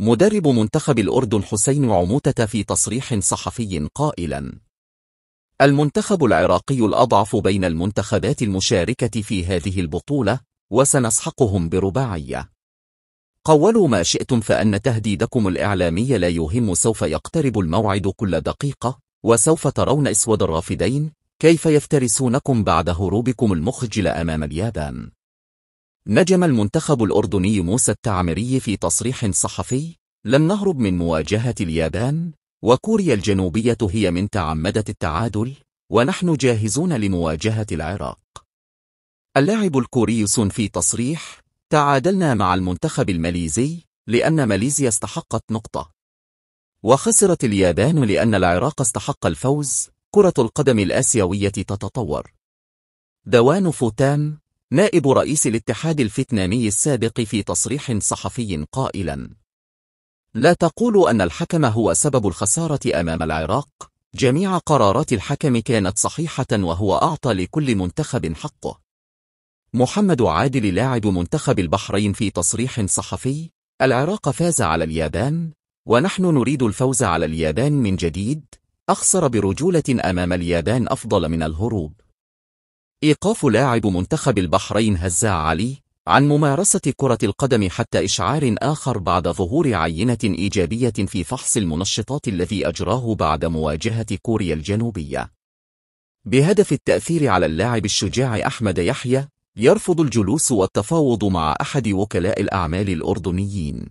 مدرب منتخب الأردن حسين عموتة في تصريح صحفي قائلا المنتخب العراقي الأضعف بين المنتخبات المشاركة في هذه البطولة وسنسحقهم برباعية قولوا ما شئتم فأن تهديدكم الإعلامي لا يهم سوف يقترب الموعد كل دقيقة وسوف ترون إسود الرافدين كيف يفترسونكم بعد هروبكم المخجل أمام اليابان نجم المنتخب الأردني موسى التعمري في تصريح صحفي لم نهرب من مواجهة اليابان وكوريا الجنوبية هي من تعمدت التعادل ونحن جاهزون لمواجهة العراق اللاعب الكوري سون في تصريح تعادلنا مع المنتخب الماليزي لأن ماليزيا استحقت نقطة وخسرت اليابان لأن العراق استحق الفوز كرة القدم الآسيوية تتطور دوان فوتان نائب رئيس الاتحاد الفيتنامي السابق في تصريح صحفي قائلا لا تقول أن الحكم هو سبب الخسارة أمام العراق جميع قرارات الحكم كانت صحيحة وهو أعطى لكل منتخب حقه محمد عادل لاعب منتخب البحرين في تصريح صحفي العراق فاز على اليابان ونحن نريد الفوز على اليابان من جديد أخسر برجولة أمام اليابان أفضل من الهروب إيقاف لاعب منتخب البحرين هزاع علي عن ممارسة كرة القدم حتى إشعار آخر بعد ظهور عينة إيجابية في فحص المنشطات الذي أجراه بعد مواجهة كوريا الجنوبية بهدف التأثير على اللاعب الشجاع أحمد يحيى يرفض الجلوس والتفاوض مع أحد وكلاء الأعمال الأردنيين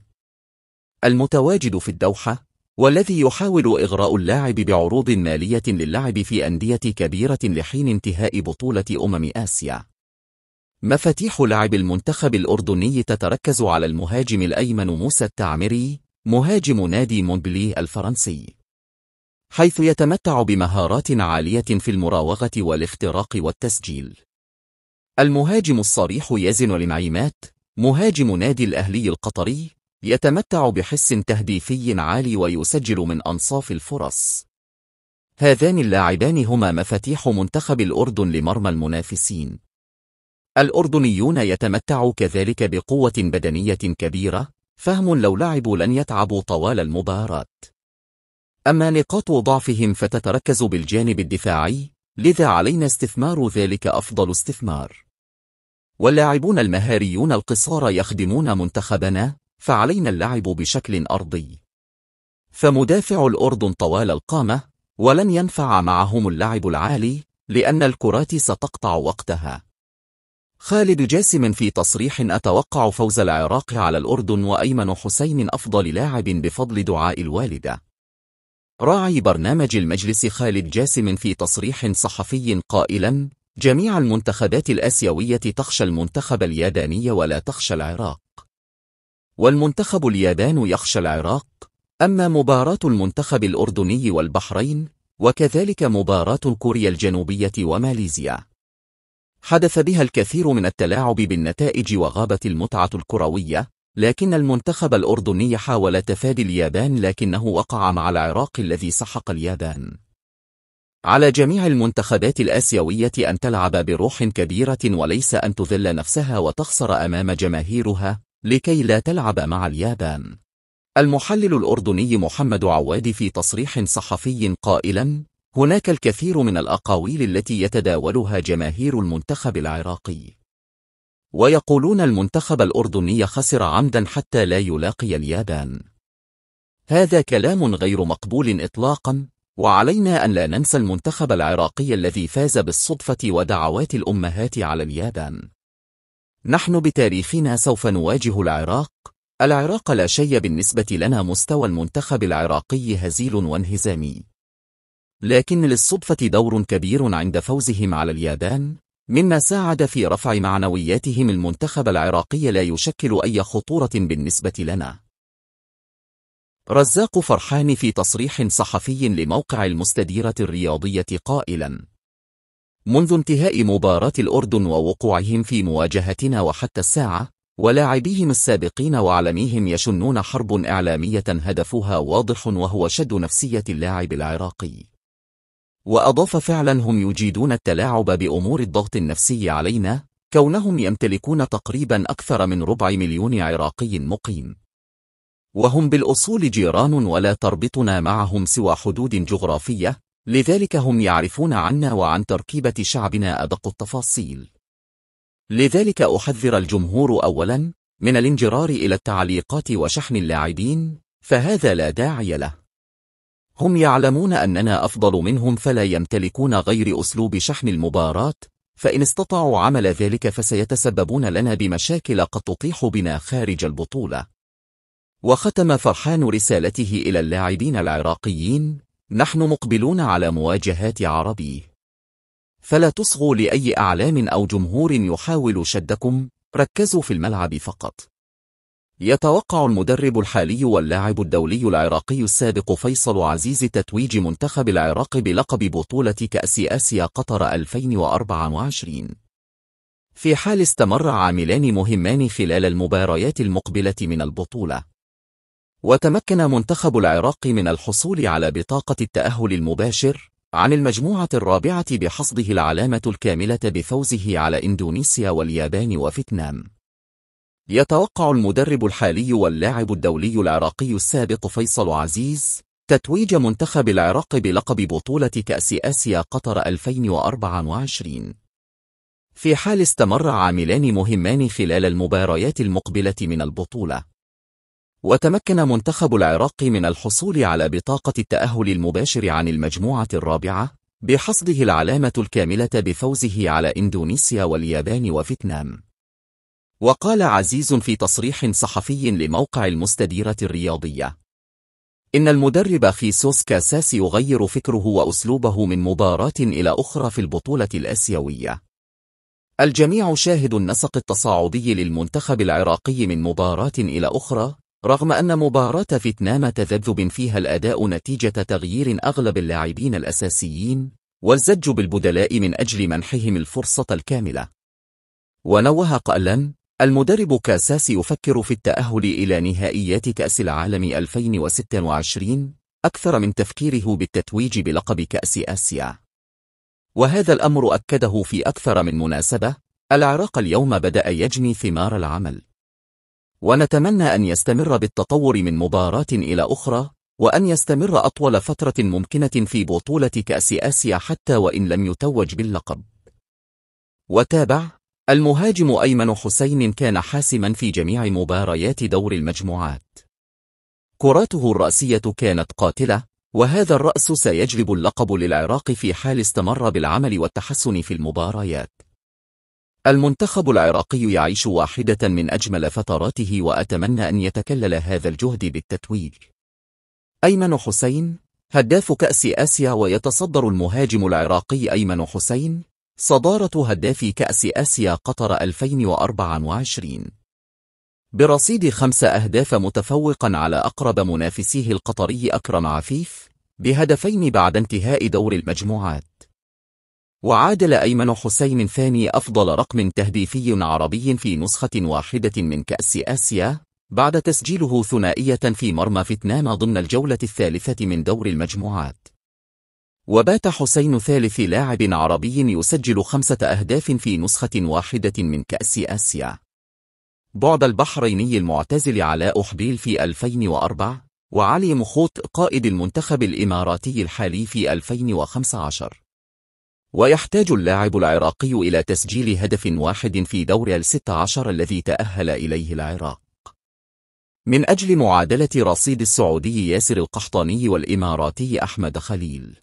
المتواجد في الدوحة والذي يحاول إغراء اللاعب بعروض مالية للعب في أندية كبيرة لحين انتهاء بطولة أمم آسيا. مفاتيح لعب المنتخب الأردني تتركز على المهاجم الأيمن موسى التعمري مهاجم نادي مونبلي الفرنسي حيث يتمتع بمهارات عالية في المراوغة والاختراق والتسجيل المهاجم الصريح يزن النعيمات مهاجم نادي الأهلي القطري يتمتع بحس تهديفي عالي ويسجل من أنصاف الفرص هذان اللاعبان هما مفاتيح منتخب الأردن لمرمى المنافسين الأردنيون يتمتع كذلك بقوة بدنية كبيرة فهم لو لعبوا لن يتعبوا طوال المباراة أما نقاط ضعفهم فتتركز بالجانب الدفاعي لذا علينا استثمار ذلك أفضل استثمار واللاعبون المهاريون القصار يخدمون منتخبنا فعلينا اللعب بشكل أرضي فمدافع الأردن طوال القامة ولن ينفع معهم اللعب العالي لأن الكرات ستقطع وقتها خالد جاسم في تصريح أتوقع فوز العراق على الأردن وأيمن حسين أفضل لاعب بفضل دعاء الوالدة راعي برنامج المجلس خالد جاسم في تصريح صحفي قائلا جميع المنتخبات الآسيوية تخشى المنتخب الياباني ولا تخشى العراق والمنتخب اليابان يخشى العراق أما مباراة المنتخب الأردني والبحرين وكذلك مباراة كوريا الجنوبية وماليزيا حدث بها الكثير من التلاعب بالنتائج وغابت المتعة الكروية لكن المنتخب الأردني حاول تفادي اليابان لكنه وقع مع العراق الذي سحق اليابان على جميع المنتخبات الآسيوية أن تلعب بروح كبيرة وليس أن تذل نفسها وتخسر أمام جماهيرها لكي لا تلعب مع اليابان المحلل الأردني محمد عواد في تصريح صحفي قائلا هناك الكثير من الأقاويل التي يتداولها جماهير المنتخب العراقي ويقولون المنتخب الأردني خسر عمدا حتى لا يلاقي اليابان هذا كلام غير مقبول إطلاقا وعلينا أن لا ننسى المنتخب العراقي الذي فاز بالصدفة ودعوات الأمهات على اليابان نحن بتاريخنا سوف نواجه العراق العراق لا شيء بالنسبة لنا مستوى المنتخب العراقي هزيل وانهزامي لكن للصدفة دور كبير عند فوزهم على اليابان مما ساعد في رفع معنوياتهم المنتخب العراقي لا يشكل أي خطورة بالنسبة لنا رزاق فرحان في تصريح صحفي لموقع المستديرة الرياضية قائلاً منذ انتهاء مباراة الأردن ووقوعهم في مواجهتنا وحتى الساعة ولاعبيهم السابقين وعلميهم يشنون حرب إعلامية هدفها واضح وهو شد نفسية اللاعب العراقي وأضاف فعلا هم يجيدون التلاعب بأمور الضغط النفسي علينا كونهم يمتلكون تقريبا أكثر من ربع مليون عراقي مقيم وهم بالأصول جيران ولا تربطنا معهم سوى حدود جغرافية لذلك هم يعرفون عنا وعن تركيبة شعبنا أدق التفاصيل لذلك أحذر الجمهور أولا من الانجرار إلى التعليقات وشحن اللاعبين فهذا لا داعي له هم يعلمون أننا أفضل منهم فلا يمتلكون غير أسلوب شحن المباراة فإن استطاعوا عمل ذلك فسيتسببون لنا بمشاكل قد تطيح بنا خارج البطولة وختم فرحان رسالته إلى اللاعبين العراقيين نحن مقبلون على مواجهات عربي فلا تصغوا لأي أعلام أو جمهور يحاول شدكم ركزوا في الملعب فقط يتوقع المدرب الحالي واللاعب الدولي العراقي السابق فيصل عزيز تتويج منتخب العراق بلقب بطولة كأس آسيا قطر 2024 في حال استمر عاملان مهمان خلال المباريات المقبلة من البطولة وتمكن منتخب العراق من الحصول على بطاقة التأهل المباشر عن المجموعة الرابعة بحصده العلامة الكاملة بفوزه على إندونيسيا واليابان وفيتنام يتوقع المدرب الحالي واللاعب الدولي العراقي السابق فيصل عزيز تتويج منتخب العراق بلقب بطولة كأس آسيا قطر 2024 في حال استمر عاملان مهمان خلال المباريات المقبلة من البطولة وتمكن منتخب العراق من الحصول على بطاقة التأهل المباشر عن المجموعة الرابعة بحصده العلامة الكاملة بفوزه على إندونيسيا واليابان وفيتنام وقال عزيز في تصريح صحفي لموقع المستديرة الرياضية إن المدرب خيسوس كاساس يغير فكره وأسلوبه من مباراة إلى أخرى في البطولة الأسيوية الجميع شاهد النسق التصاعدي للمنتخب العراقي من مباراة إلى أخرى رغم أن مباراة فيتنام تذبذب فيها الأداء نتيجة تغيير أغلب اللاعبين الأساسيين والزج بالبدلاء من أجل منحهم الفرصة الكاملة ونوه قائلا المدرب كاساس يفكر في التأهل إلى نهائيات كأس العالم 2026 أكثر من تفكيره بالتتويج بلقب كأس آسيا وهذا الأمر أكده في أكثر من مناسبة العراق اليوم بدأ يجني ثمار العمل ونتمنى أن يستمر بالتطور من مباراة إلى أخرى وأن يستمر أطول فترة ممكنة في بطولة كأس آسيا حتى وإن لم يتوج باللقب وتابع المهاجم أيمن حسين كان حاسما في جميع مباريات دور المجموعات كراته الرأسية كانت قاتلة وهذا الرأس سيجلب اللقب للعراق في حال استمر بالعمل والتحسن في المباريات المنتخب العراقي يعيش واحدة من أجمل فتراته وأتمنى أن يتكلل هذا الجهد بالتتويج أيمن حسين هداف كأس آسيا ويتصدر المهاجم العراقي أيمن حسين صدارة هداف كأس آسيا قطر 2024 برصيد خمس أهداف متفوقا على أقرب منافسيه القطري أكرم عفيف بهدفين بعد انتهاء دور المجموعات وعادل أيمن حسين ثاني أفضل رقم تهديفي عربي في نسخة واحدة من كأس آسيا بعد تسجيله ثنائية في مرمى فيتنام ضمن الجولة الثالثة من دور المجموعات وبات حسين ثالث لاعب عربي يسجل خمسة أهداف في نسخة واحدة من كأس آسيا بعد البحريني المعتزل علاء أحبيل في 2004 وعلي مخوت قائد المنتخب الإماراتي الحالي في 2015 ويحتاج اللاعب العراقي إلى تسجيل هدف واحد في دور الست عشر الذي تأهل إليه العراق من أجل معادلة رصيد السعودي ياسر القحطاني والإماراتي أحمد خليل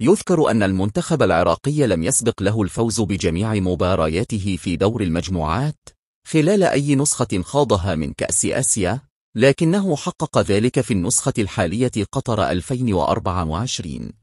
يذكر أن المنتخب العراقي لم يسبق له الفوز بجميع مبارياته في دور المجموعات خلال أي نسخة خاضها من كأس آسيا لكنه حقق ذلك في النسخة الحالية قطر 2024